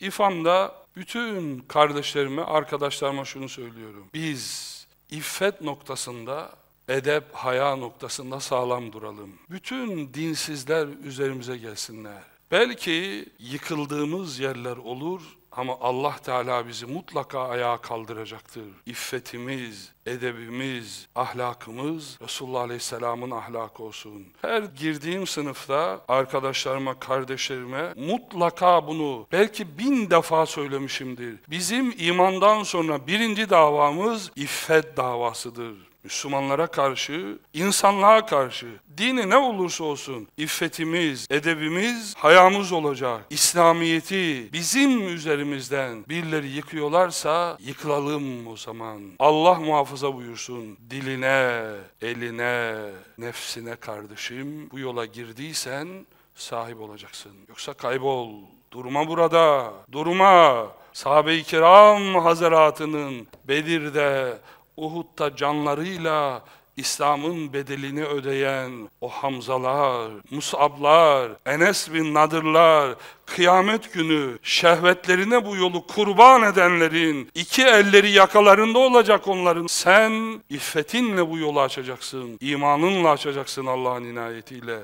İFAM'da bütün kardeşlerime, arkadaşlarıma şunu söylüyorum. Biz iffet noktasında, edep, haya noktasında sağlam duralım. Bütün dinsizler üzerimize gelsinler. Belki yıkıldığımız yerler olur ama Allah Teala bizi mutlaka ayağa kaldıracaktır. İffetimiz, edebimiz, ahlakımız Resulullah Aleyhisselam'ın ahlakı olsun. Her girdiğim sınıfta arkadaşlarıma, kardeşlerime mutlaka bunu belki bin defa söylemişimdir. Bizim imandan sonra birinci davamız iffet davasıdır. Müslümanlara karşı, insanlığa karşı, dini ne olursa olsun iffetimiz, edebimiz, hayamız olacak. İslamiyeti bizim üzerimizden birileri yıkıyorlarsa yıkılalım o zaman. Allah muhafaza buyursun diline, eline, nefsine kardeşim bu yola girdiysen sahip olacaksın. Yoksa kaybol. Durma burada, durma. Sahabe-i kiram hazaratının Bedir'de, Uhud'da canlarıyla İslam'ın bedelini ödeyen o Hamzalar, Musablar, Enes bin Nadırlar, kıyamet günü şehvetlerine bu yolu kurban edenlerin iki elleri yakalarında olacak onların. Sen iffetinle bu yolu açacaksın, imanınla açacaksın Allah'ın inayetiyle.